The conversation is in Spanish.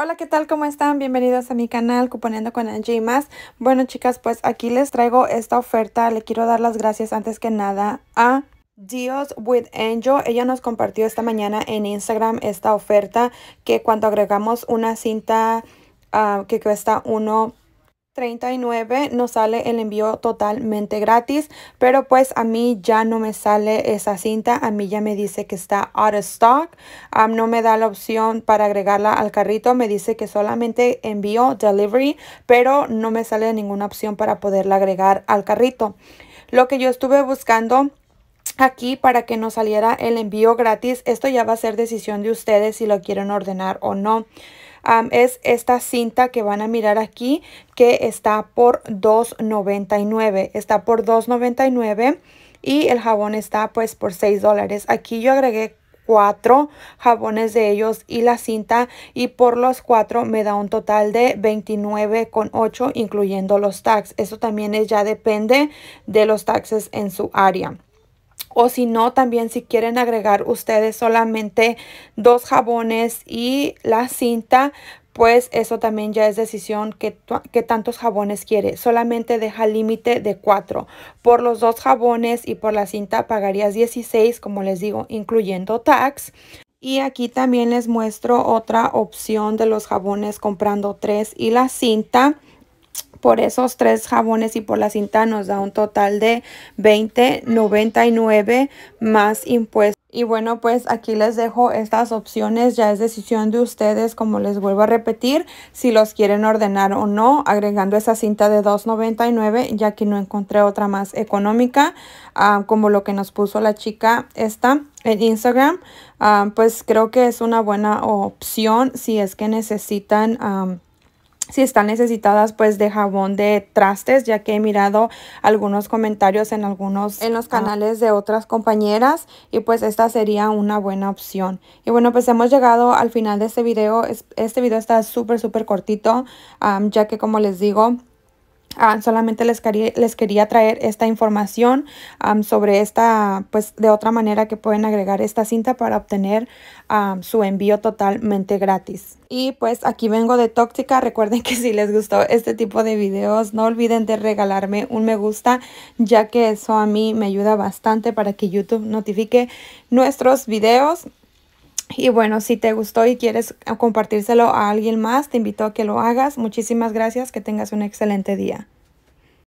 Hola, ¿qué tal? ¿Cómo están? Bienvenidos a mi canal cuponiendo con Angie más. Bueno, chicas, pues aquí les traigo esta oferta. Le quiero dar las gracias antes que nada a Dios with Angel, ella nos compartió esta mañana en Instagram esta oferta que cuando agregamos una cinta ah, que cuesta uno 39 nos sale el envío totalmente gratis, pero pues a mí ya no me sale esa cinta, a mí ya me dice que está out of stock, um, no me da la opción para agregarla al carrito, me dice que solamente envío delivery, pero no me sale ninguna opción para poderla agregar al carrito. Lo que yo estuve buscando aquí para que nos saliera el envío gratis, esto ya va a ser decisión de ustedes si lo quieren ordenar o no es esta cinta que van a mirar aquí que está por $2.99. Está por $2.99 y el jabón está pues por $6 dólares. Aquí yo agregué cuatro jabones de ellos y la cinta y por los cuatro me da un total de 29,8 incluyendo los taxes. Eso también ya depende de los taxes en su área o si no también si quieren agregar ustedes solamente dos jabones y la cinta pues eso también ya es decisión que, tantos jabones quiere. Solamente deja límite de cuatro. Por los dos jabones y por la cinta pagarías 16, como les digo, incluyendo tax. Y aquí también les muestro otra opción de los jabones comprando tres y la cinta por esos tres jabones y por la cinta nos da un total de 20.99 más impuestos. Y bueno, pues aquí les dejo estas opciones, ya es decisión de ustedes, como les vuelvo a repetir, si los quieren ordenar o no, agregando esa cinta de $2.99, ya que no encontré otra más económica, ah, como lo que nos puso la chica esta en Instagram, ah, pues creo que es una buena opción si es que necesitan... Ah, si están necesitadas pues de jabón de trastes ya que he mirado algunos comentarios en algunos en los ah, canales de otras compañeras y pues esta sería una buena opción y bueno pues hemos llegado al final de este video este video está súper súper cortito ya que como les digo Ah, solamente les, quería, les quería traer esta información sobre esta, pues de otra manera que pueden agregar esta cinta para obtener su envío totalmente gratis. Y pues aquí vengo de Tóxica. Recuerden que si les gustó este tipo de videos, no olviden de regalarme un me gusta, ya que eso a mí me ayuda bastante para que YouTube notifique nuestros videos. Y bueno, si te gustó y quieres ah, compartírselo a alguien más, te invito a que lo hagas. Muchísimas gracias, que tengas un excelente día.